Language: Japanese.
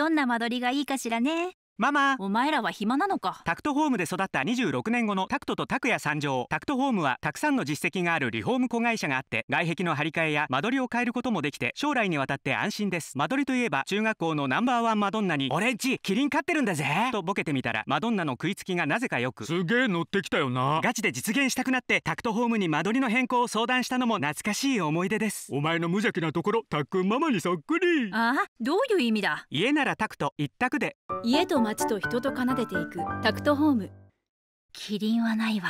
どんな間取りがいいかしらね。ママお前らは暇なのかタクトホームで育った26年後のタクトとタクヤ参上タクトホームはたくさんの実績があるリフォーム子会社があって外壁の張り替えや間取りを変えることもできて将来にわたって安心です間取りといえば中学校のナンバーワンマドンナに「俺んちキリン飼ってるんだぜ!」とボケてみたらマドンナの食いつきがなぜかよくすげえ乗ってきたよなガチで実現したくなってタクトホームに間取りの変更を相談したのも懐かしい思い出ですお前の無邪気なところタクくママにそっくりああどういう意味だ家ならタクト一択で家と街と人と奏でていくタクトホームキリンはないわ